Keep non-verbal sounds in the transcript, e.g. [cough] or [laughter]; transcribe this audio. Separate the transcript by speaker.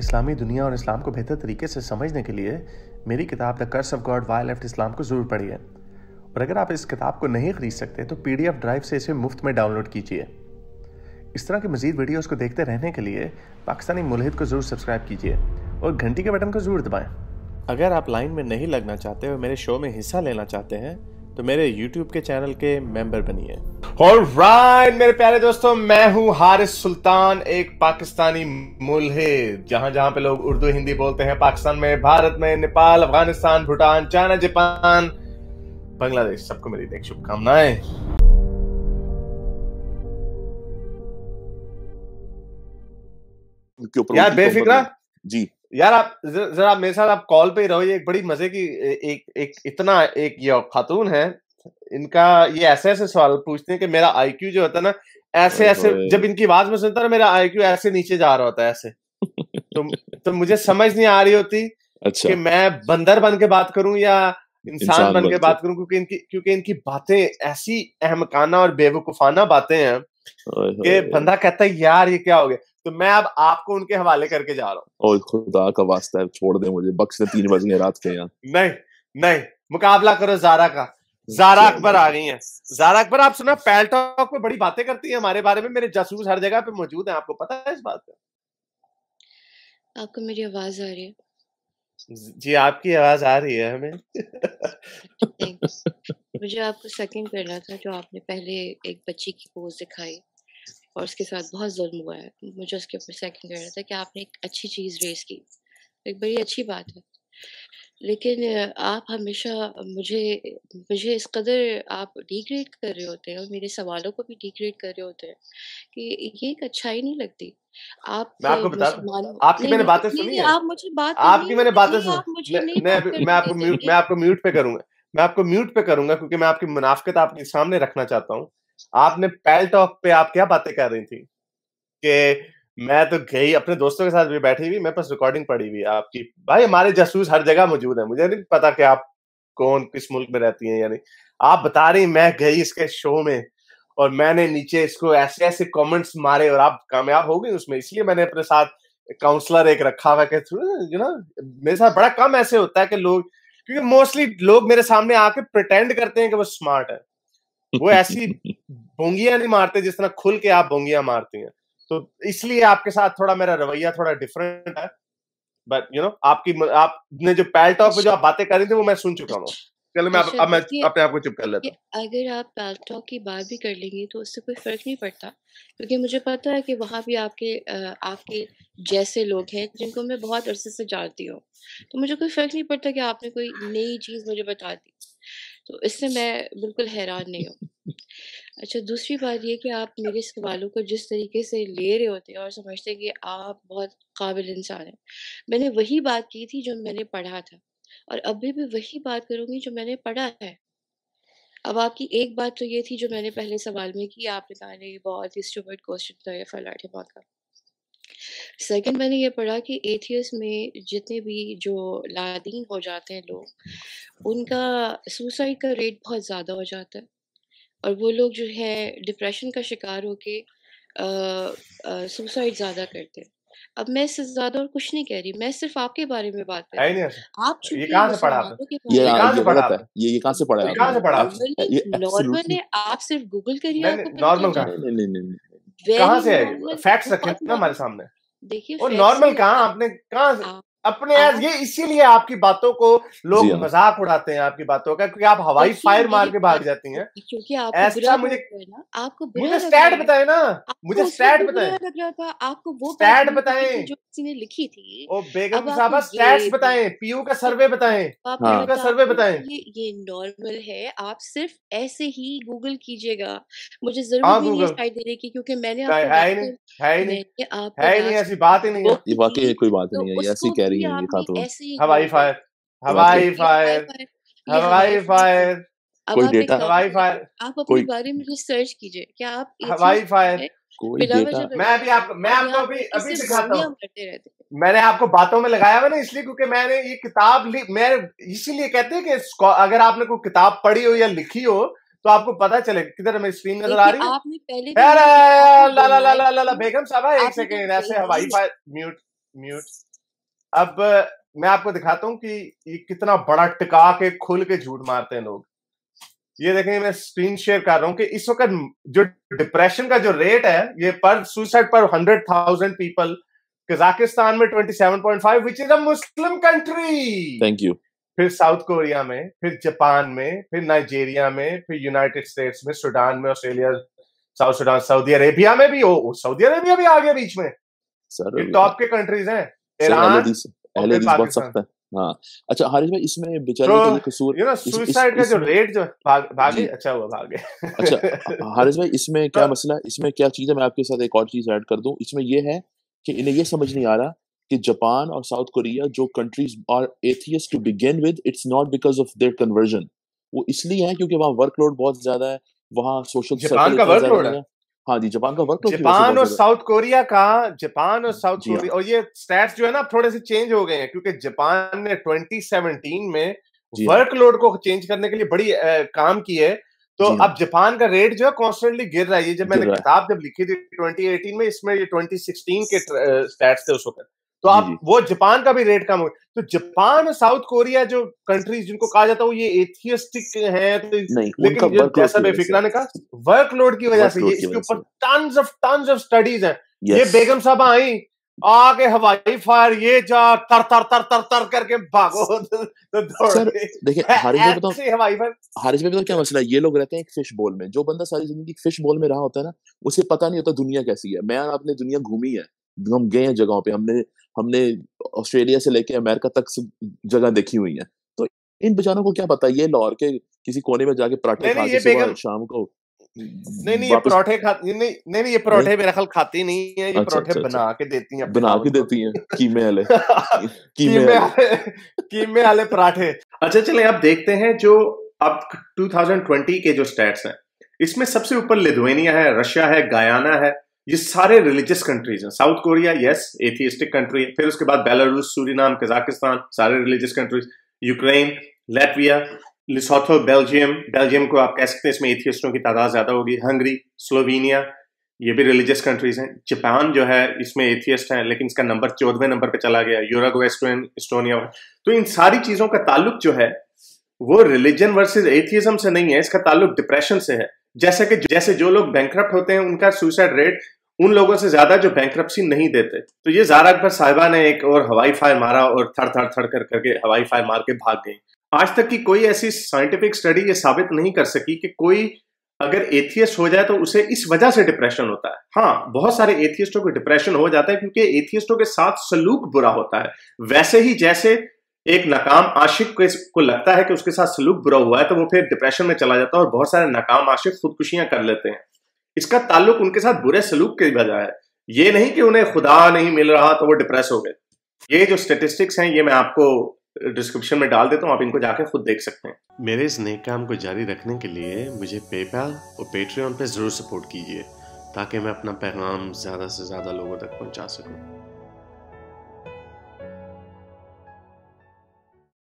Speaker 1: इस्लामी दुनिया और इस्लाम को बेहतर तरीके से समझने के लिए मेरी किताब the curse of God why left Islam को ज़रूर पढ़िए और अगर आप इस किताब को नहीं खरीद सकते तो पी ड्राइव से इसे मुफ्त में डाउनलोड कीजिए इस तरह के मजीद वीडियोज़ को देखते रहने के लिए पाकिस्तानी मुलहद को ज़रूर सब्सक्राइब कीजिए और घंटी के बटन को ज़रूर दबाएँ अगर आप लाइन में नहीं लगना चाहते और मेरे शो में हिस्सा लेना चाहते हैं तो मेरे YouTube के चैनल के मेंबर बनिए right, मेरे प्यारे दोस्तों मैं हूं हारिस सुल्तान एक पाकिस्तानी है जहां जहां पे लोग उर्दू हिंदी बोलते हैं पाकिस्तान में भारत में नेपाल अफगानिस्तान भूटान चाइना जापान बांग्लादेश सबको मेरी एक शुभकामनाएं उनके यार बेफिक्रा जी यार आप जरा मेरे साथ आप कॉल पे ही रहो ये एक बड़ी मजे की एक एक इतना एक ये खातून है इनका ये ऐसे ऐसे सवाल पूछते हैं कि मेरा आईक्यू जो होता है ना ऐसे ऐसे जब इनकी आवाज में सुनता ना मेरा आईक्यू ऐसे नीचे जा रहा होता है ऐसे तो तो मुझे समझ नहीं आ रही होती अच्छा कि मैं बंदर बन के बात करूं या इंसान बन के बात करूं क्योंकि इनकी क्योंकि इनकी बातें ऐसी अहमकाना और बेवकूफाना बातें हैं कि बंदा कहता है यार ये क्या हो गया तो मैं अब आपको उनके हवाले करके जा रहा हूँ खुदा का वास्ता है छोड़ दे मुझे बक्स ने तीन बजने रात के यहाँ नहीं नहीं मुकाबला करो जारा का जारा अकबर आ गई है जारा अकबर आप सुना पैल टॉक पे बड़ी बातें करती है हमारे बारे में मेरे जासूस हर जगह पे मौजूद है आपको पता है इस बात
Speaker 2: का आपको मेरी आवाज आ रही है
Speaker 1: जी आपकी आवाज आ रही है हमें
Speaker 2: [laughs] मुझे आपको सेकंड करना था जो आपने पहले एक बच्ची की पोज दिखाई और उसके साथ बहुत जुल्म हुआ है मुझे उसके ऊपर सेकंड कर रहा था कि आपने एक अच्छी चीज़ रेस की एक बड़ी अच्छी बात है लेकिन आप हमेशा मुझे मुझे इस कदर आप डिग्रेड कर रहे होते हैं और मेरे सवालों को भी डिग्रेड कर रहे होते हैं कि ये एक अच्छाई नहीं लगती आप मैं आपको बता आपकी मैंने बातें सुनी आप मुझे बात आपकी मैंने बातें सुनी मैं मैं आपको म्यूट मैं आपको
Speaker 1: म्यूट पे करूंगा मैं आपको म्यूट पे करूंगा क्योंकि मैं आपकी मुनाफ्त आपके सामने रखना चाहता हूँ आपने पैल टॉक पे आप क्या बातें कर रही थी कि मैं तो गई अपने दोस्तों के साथ भी बैठी हुई मेरे पास रिकॉर्डिंग पड़ी हुई आपकी भाई हमारे जासूस हर जगह मौजूद है मुझे नहीं पता कि आप कौन किस मुल्क में रहती हैं यानी आप बता रही मैं गई इसके शो में और मैंने नीचे इसको ऐसे ऐसे कमेंट्स मारे और आप कामयाब हो गई उसमें इसलिए मैंने अपने साथ काउंसलर एक रखा हुआ थ्रू यू नो मेरे साथ बड़ा कम ऐसे होता है कि लोग क्योंकि मोस्टली लोग मेरे सामने आके प्रटेंड करते हैं कि वो स्मार्ट है वो ऐसी बोंगियां नहीं मारते जिस तरह खुल के आप बोंगियां मारती हैं तो इसलिए आपके साथ थोड़ा मेरा रवैया थोड़ा डिफरेंट है बट यू नो आपकी आपने जो पैल टॉक जो आप बातें कर रही थी वो मैं सुन चुका हूँ चलो मैं अब अच्छा, मैं अपने आप को चुप कर लेता
Speaker 2: हूँ अगर आप पैल टॉक की बात भी कर लेंगे तो उससे कोई फर्क नहीं पड़ता क्योंकि मुझे पता है कि वहाँ भी आपके आपके जैसे लोग हैं जिनको मैं बहुत अरसे से जानती हूँ तो मुझे कोई फर्क नहीं पड़ता कि आपने कोई नई चीज़ मुझे बता दी तो इससे मैं बिल्कुल हैरान नहीं हूँ अच्छा दूसरी बात यह कि आप मेरे सवालों को जिस तरीके से ले रहे होते हैं और समझते हैं कि आप बहुत काबिल इंसान हैं मैंने वही बात की थी जो मैंने पढ़ा था और अभी भी वही बात करूँगी जो मैंने पढ़ा है अब आपकी एक बात तो ये थी जो मैंने पहले सवाल में की आपने कहा नहीं बहुत ही स्टूबर्ड क्वेश्चन था ये फलाट का सेकंड मैंने ये पढ़ा कि एथियस में जितने भी जो लादीन हो जाते हैं लोग उनका सुसाइड का रेट बहुत ज़्यादा हो जाता है और वो लोग जो है डिप्रेशन का शिकार हो के सुसाइड ज़्यादा करते हैं अब मैं इससे ज्यादा और कुछ नहीं कह रही मैं सिर्फ आपके बारे में बात कर रही आप ये कहाँ से पढ़ा ये कहाँ से पढ़ा
Speaker 1: ये ये कहाँ से पढ़ा कहाँ से पढ़ा नॉर्मल
Speaker 2: है आप सिर्फ गूगल करिए आपको नॉर्मल नहीं
Speaker 1: नहीं नहीं
Speaker 2: कहाँ से फैक्ट्स तो
Speaker 1: रखे ना हमारे सामने
Speaker 2: देखिए और नॉर्मल कहाँ
Speaker 1: आपने कहाँ अपने आज ये इसीलिए आपकी बातों को लोग हाँ। मजाक उड़ाते हैं आपकी बातों का क्योंकि आप हवाई फायर मार के भाग जाती हैं
Speaker 2: क्योंकि आपको मुझे आपको मुझे स्टैट बताए
Speaker 1: ना मुझे स्टैट बताए
Speaker 2: लग रहा था आपको वो स्टैट बताए जो किसी ने लिखी
Speaker 1: थी ओ बेगम साहब बताए पीयू का सर्वे बताए पीयू का सर्वे बताए
Speaker 2: ये नॉर्मल है आप सिर्फ ऐसे ही गूगल कीजिएगा मुझे जरूर हाँ, दिखाई दे रही क्योंकि मैंने है
Speaker 1: नहीं
Speaker 2: है नहीं
Speaker 1: ऐसी बात ही नहीं है बाकी कोई बात तो नहीं है ऐसी कह सारी होंगी खातून हवाई फायर हवाई फायर हवाई फायर
Speaker 2: कोई डेटा हवाई फायर आप अपने बारे में रिसर्च कीजिए क्या आप हवाई
Speaker 1: फायर कोई डेटा मैं अभी आप मैं आपको अभी अभी दिखाता हूँ मैंने आपको बातों में लगाया हुआ ना इसलिए क्योंकि मैंने ये किताब ली मैं इसीलिए कहते हैं कि अगर आपने कोई किताब पढ़ी हो या लिखी हो तो आपको पता चले किधर हमें स्क्रीन नजर आ रही है
Speaker 2: आपने पहले बेगम साहब एक सेकेंड तो ऐसे हवाई फायर
Speaker 1: म्यूट म्यूट अब मैं आपको दिखाता हूँ कि ये कितना बड़ा टिका के खुल के झूठ मारते हैं लोग ये देखें मैं स्क्रीन शेयर कर रहा हूँ कि इस वक्त जो डिप्रेशन का जो रेट है ये पर सुसाइड पर हंड्रेड थाउजेंड पीपल कजाकिस्तान में twenty seven point five which is a Muslim country thank you फिर साउथ कोरिया में फिर जापान में फिर नाइजीरिया में फिर यूनाइटेड स्टेट्स में सूडान में Australia south Sudan Saudi Arabia में भी हो सऊदी अरेबिया भी आ गया बीच में टॉप के कंट्रीज हैं बांग्लादेश अहले सकता है हाँ अच्छा हारिश भाई इसमें बेचारे तो का ये कसूर यू नो सुसाइड का जो रेट जो भाग भागे अच्छा हुआ भागे अच्छा [laughs] हारिश भाई इसमें तो क्या मसला इसमें क्या चीज है मैं आपके साथ एक और चीज ऐड कर दूं इसमें ये है कि इन्हें ये समझ नहीं आ रहा कि जापान और साउथ कोरिया जो countries are atheist to begin with it's not because of their conversion वो इसलिए है क्योंकि वहाँ वर्कलोड बहुत ज्यादा है वहाँ सोशल जापान का वर्कलोड है हाँ जी जापान का वर्क तो जापान और साउथ कोरिया का जापान और साउथ हाँ। कोरिया और ये स्टैट्स जो है ना थोड़े से चेंज हो गए हैं क्योंकि जापान ने 2017 में वर्कलोड हाँ। को चेंज करने के लिए बड़ी काम की है तो हाँ। अब जापान का रेट जो है कॉन्स्टेंटली गिर रहा है ये जब मैंने किताब जब लिखी थी 2018 में इसमें ये 2016 के स्टैट्स थे उस वक्त तो आप वो जापान का भी रेट कम हो तो जापान और साउथ कोरिया जो कंट्रीज जिनको कहा जाता है वो ये एथियस्टिक है तो लेकिन जैसा बेफिक्रा ने कहा वर्कलोड की वजह से ये इसके ऊपर tons of tons of studies हैं ये बेगम साहब आई आके हवाई फायर ये जा तर तर तर तर तर करके भागो तो, तो सर देखिए [laughs] हारिस भाई बताओ हारिस भाई बताओ क्या मसला है ये लोग रहते हैं एक फिश बोल में जो बंदा सारी जिंदगी फिश बोल में रहा होता है ना उसे पता नहीं होता दुनिया कैसी है मैं आपने दुनिया घूमी है हम गए हैं जगहों पे हमने हमने ऑस्ट्रेलिया से लेके अमेरिका तक जगह देखी हुई है तो इन बेचारों को क्या पता ये लाहौर के किसी कोने में जाके पराठे खा के शाम को नहीं नहीं ये पराठे खाते नहीं नहीं ये पराठे मेरा ख्याल खाती नहीं है ये अच्छा, परोठे अच्छा, अच्छा, बना के देती हैं बना के देती हैं कीमे वाले [laughs] कीमे वाले कीमे वाले पराठे अच्छा चले आप देखते हैं जो अब 2020 के जो स्टैट्स हैं इसमें सबसे ऊपर लिथुआनिया है रशिया है गायाना है ये सारे रिलीजियस कंट्रीज हैं south Korea yes atheistic country फिर उसके बाद बेलारूस सूरीनाम कजाकिस्तान सारे religious countries Ukraine Latvia Lesotho Belgium Belgium को आप कह सकते हैं इसमें एथियस्टों की तादाद ज़्यादा होगी हंगरी स्लोवेनिया ये भी रिलीजियस कंट्रीज हैं जापान जो है इसमें एथियस्ट है लेकिन इसका नंबर चौदहवें नंबर पर चला गया यूरागो एस्टोनिया तो इन सारी चीज़ों का ताल्लुक जो है वो रिलीजन वर्सेज एथियज्म से नहीं है इसका ताल्लुक डिप्रेशन से है जैसे कि जैसे जो लोग बैंक होते हैं उनका सुसाइड रेट उन लोगों से ज्यादा जो बैंक नहीं देते तो ये जारा अकबर साहिबा ने एक और हवाई फायर मारा और थड़ थड़ थड़ कर करके हवाई फायर मार के भाग गई आज तक की कोई ऐसी साइंटिफिक स्टडी ये साबित नहीं कर सकी कि कोई अगर एथियस्ट हो जाए तो उसे इस वजह से डिप्रेशन होता है हाँ बहुत सारे एथियस्टों को डिप्रेशन हो जाता है क्योंकि एथियस्टों के साथ सलूक बुरा होता है वैसे ही जैसे एक नाकाम आशिक को लगता है कि उसके साथ सलूक बुरा हुआ है तो वो फिर डिप्रेशन में चला जाता है और बहुत सारे नाकाम आशिक खुदकुशियां कर लेते हैं इसका ताल्लुक उनके साथ बुरे सलूक के वजह है ये नहीं कि उन्हें खुदा नहीं मिल रहा तो वो डिप्रेस हो गए ये जो स्टेटिस्टिक्स हैं ये मैं आपको डिस्क्रिप्शन में डाल देता हूँ आप इनको जाके खुद देख सकते हैं मेरे इस नए काम को जारी रखने के लिए मुझे पेपैल और पेट्रियन पर जरूर सपोर्ट कीजिए ताकि मैं अपना पैगाम ज़्यादा से ज़्यादा लोगों तक पहुँचा सकूँ